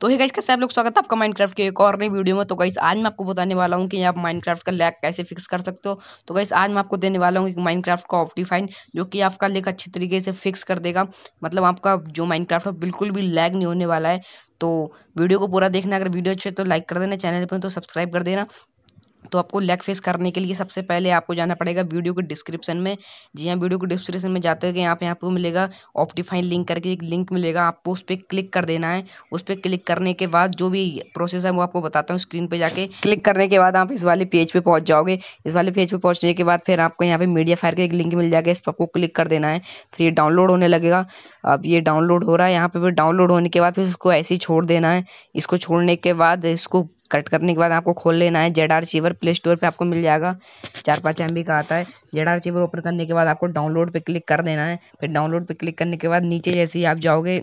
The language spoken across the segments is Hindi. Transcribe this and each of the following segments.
तो ही गाइस कैसे आप लोग स्वागत है आपका माइनक्राफ्ट की एक और नई वीडियो में तो गाइस आज मैं आपको बताने वाला हूँ कि आप माइनक्राफ्ट का लैग कैसे फिक्स कर सकते हो तो गाइस आज मैं आपको देने वाला हूँ एक माइनक्राफ्ट का ऑप्टीफाइन जो कि आपका लेक अच्छे तरीके से फिक्स कर देगा मतलब आपका जो माइनक्राफ्ट है बिल्कुल भी लैग नहीं होने वाला है तो वीडियो को पूरा देखना अगर वीडियो अच्छे तो लाइक कर देना चैनल पर तो सब्सक्राइब कर देना तो आपको लेग फेस करने के लिए सबसे पहले आपको जाना पड़ेगा वीडियो के डिस्क्रिप्शन में जी हाँ वीडियो के डिस्क्रिप्शन में जाते हुए यहाँ पे आपको मिलेगा ऑप्टिफाइन लिंक करके एक लिंक मिलेगा आपको उस पर क्लिक कर देना है उस पर क्लिक करने के बाद जो भी प्रोसेस है वो आपको बताता हूँ स्क्रीन पर जाके क्लिक करने के बाद आप इस वाले पेज पर पहुँच जाओगे इस वाले पेज पर पहुँचने के बाद फिर आपको यहाँ पर मीडिया फायर का एक लिंक मिल जाएगा इस पर आपको क्लिक कर देना है फिर ये डाउनलोड होने लगेगा अब ये डाउनलोड हो रहा है यहाँ पर फिर डाउनलोड होने के बाद फिर उसको ऐसे ही छोड़ देना है इसको छोड़ने के बाद इसको कट करने के बाद आपको खोल लेना है जेड आर चीवर प्ले स्टोर पर आपको मिल जाएगा चार पाँच एम का आता है जेड आर चीवर ओपन करने के बाद आपको डाउनलोड पर क्लिक कर देना है फिर डाउनलोड पर क्लिक करने के बाद नीचे जैसे ही आप जाओगे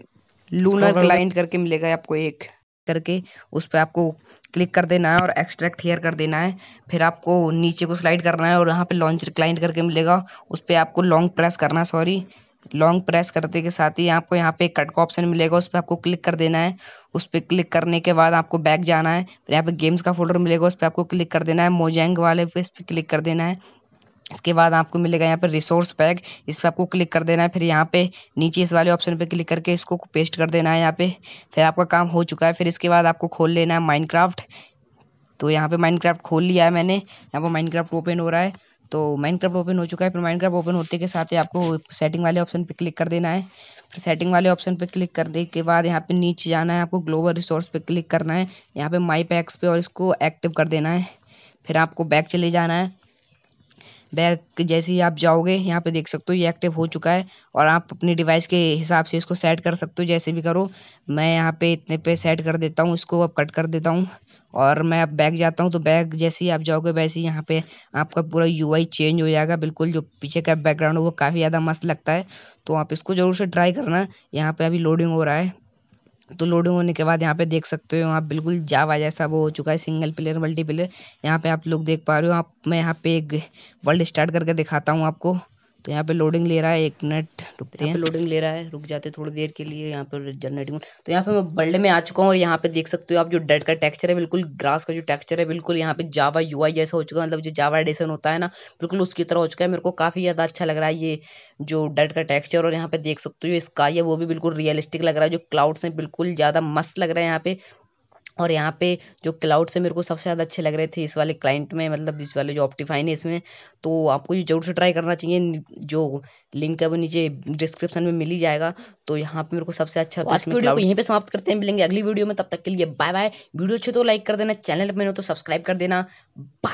लूनर क्लाइंट करके मिलेगा आपको एक करके उस पर आपको क्लिक कर देना है और एक्सट्रैक्ट हेयर कर देना है फिर आपको नीचे को स्लाइड करना है और यहाँ पे लॉन्चर क्लाइंट करके मिलेगा उस पर आपको लॉन्ग प्रेस करना है सॉरी लॉन्ग प्रेस करते के साथ ही आपको यहाँ पे कट का ऑप्शन मिलेगा उस पर आपको क्लिक कर देना है उस पर क्लिक करने के बाद आपको बैक जाना है फिर यहाँ पे गेम्स का फोल्डर मिलेगा उस पर आपको क्लिक कर देना है मोजैंग वाले पे इस पर क्लिक कर देना है इसके बाद आपको मिलेगा यहाँ पर रिसोर्स पैक इस पर आपको क्लिक कर देना है फिर यहाँ पे नीचे इस वाले ऑप्शन पे क्लिक करके इसको पेस्ट कर देना है यहाँ पे फिर आपका काम हो चुका है फिर इसके बाद आपको खोल लेना है माइनक्राफ्ट तो यहाँ पे माइनक्राफ्ट खोल लिया है मैंने यहाँ पर माइनक्राफ्ट ओपन हो रहा है तो माइनक्राफ्ट ओपन हो चुका है फिर माइनक्राफ्ट ओपन होते के साथ ही आपको सेटिंग वाले ऑप्शन पे क्लिक कर देना है फिर सेटिंग वाले ऑप्शन पे क्लिक करने के बाद यहाँ पे नीचे जाना है आपको ग्लोबल रिसोर्स पे क्लिक करना है यहाँ पे माई पैक्स पे और इसको एक्टिव कर देना है फिर आपको बैक चले जाना है बैक जैसे ही आप जाओगे यहाँ पे देख सकते हो ये एक्टिव हो चुका है और आप अपने डिवाइस के हिसाब से इसको सेट कर सकते हो जैसे भी करो मैं यहाँ पे इतने पे सेट कर देता हूँ इसको अब कट कर देता हूँ और मैं अब बैग जाता हूँ तो बैग जैसे ही आप जाओगे वैसे ही यहाँ पे आपका पूरा यूआई चेंज हो जाएगा बिल्कुल जो पीछे का बैकग्राउंड है वो काफ़ी ज़्यादा मस्त लगता है तो आप इसको ज़रूर से ट्राई करना यहाँ पे अभी लोडिंग हो रहा है तो लोडिंग होने के बाद यहाँ पे देख सकते हो आप बिल्कुल जावा जैसा वो हो चुका है सिंगल प्लेयर मल्टी प्लेयर यहाँ पे आप लोग देख पा रहे हो आप मैं यहाँ पे एक वर्ल्ड स्टार्ट करके दिखाता हूँ आपको तो यहाँ पे लोडिंग ले रहा है एक मिनट रुकते हैं लोडिंग ले रहा है रुक जाते थोड़ी देर के लिए यहाँ पर जनरेटिंग तो यहाँ पे मैं बल्ड में आ चुका हूँ और यहाँ पे देख सकते हो आप जो डेड का टेक्सचर है बिल्कुल ग्रास का जो टेक्सचर है बिल्कुल यहाँ पे जावा यू जैसा हो चुका है मतलब जो जावा एडिशन होता है ना बिल्कुल उसकी तरह हो चुका है मेरे को काफ़ी ज़्यादा अच्छा लग रहा है ये जो डेड का टेक्स्चर और यहाँ पे देख सकते हो स्काई है वो भी बिल्कुल रियलिस्टिक लग रहा है जो क्लाउड्स हैं बिल्कुल ज़्यादा मस्त लग रहा है यहाँ पे और यहाँ पे जो क्लाउड से मेरे को सबसे ज़्यादा अच्छे लग रहे थे इस वाले क्लाइंट में मतलब इस वाले जो ऑप्टिफाइन है इसमें तो आपको ये जरूर से ट्राई करना चाहिए जो लिंक है वो नीचे डिस्क्रिप्शन में मिल ही जाएगा तो यहाँ पे मेरे को सबसे अच्छा तो तो आज की वीडियो को यहीं पे समाप्त करते हैं मिलेंगे अगली वीडियो में तब तक के लिए बाय बाय वीडियो अच्छे तो लाइक कर देना चैनल में हो तो सब्सक्राइब कर देना बाय